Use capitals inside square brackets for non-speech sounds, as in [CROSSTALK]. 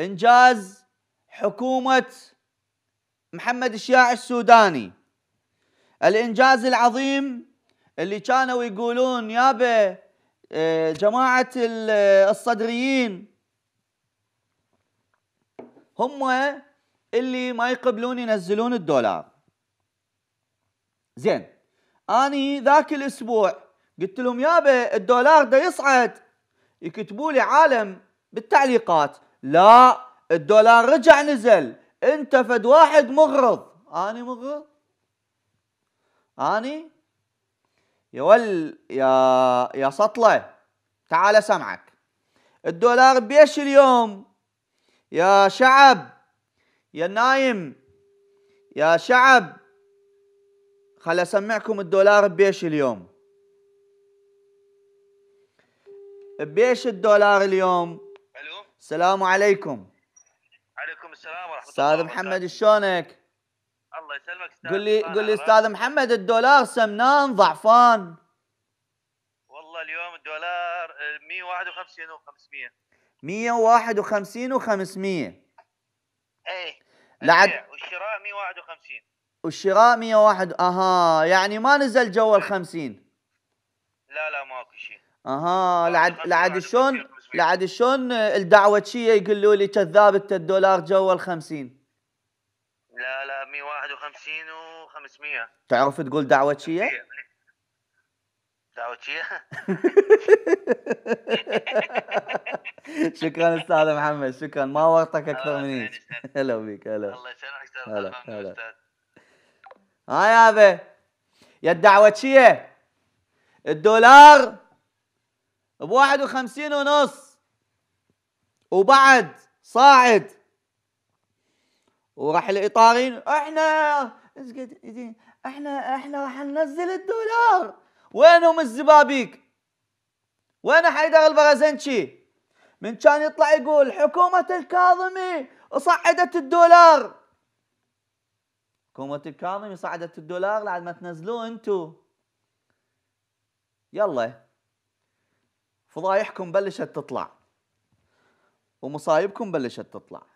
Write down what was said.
إنجاز حكومة محمد الشياع السوداني الإنجاز العظيم اللي كانوا يقولون يابا آه، جماعة آه، الصدريين هم اللي ما يقبلون ينزلون الدولار زين اني ذاك الاسبوع قلت لهم يابا الدولار ده يصعد يكتبوا لي عالم بالتعليقات لا الدولار رجع نزل انت فد واحد مغرض اني مغرض اني يا ول يا يا سطله تعال سمعك الدولار بيش اليوم يا شعب يا نايم يا شعب خل اسمعكم الدولار بيش اليوم بيش الدولار اليوم السلام عليكم عليكم السلام ورحمه الله استاذ محمد شلونك؟ الله يسلمك استاذ قل لي قل لي استاذ محمد الدولار سمنان ضعفان والله اليوم الدولار 151 و500 151 و500 اي لعد إيه، والشراء 151 والشراء 101 اها يعني ما نزل جو ال 50 لا لا ماكو شيء اها لعد لعد شلون لعد شلون الدعوتشيه يقولوا لي كذاب انت الدولار جوا ال 50 لا لا 151 و500 تعرف تقول دعوتشيه؟ دعوتشيه [LAUGHS] شكرا استاذ محمد شكرا ما ورطك اكثر آه، من هيك هلا بيك هلا الله يسلمك هلا هلا هاي هذا يا الدعوتشيه الدولار ب 51 ونص وبعد صاعد وراح الايطاليين احنا احنا احنا راح ننزل الدولار وينهم الزبابيك وين حيدر البرزنتشي؟ من كان يطلع يقول حكومة الكاظمي صعدت الدولار حكومة الكاظمي صعدت الدولار لعد ما تنزلوه انتو يلا فضايحكم بلشت تطلع ومصايبكم بلشت تطلع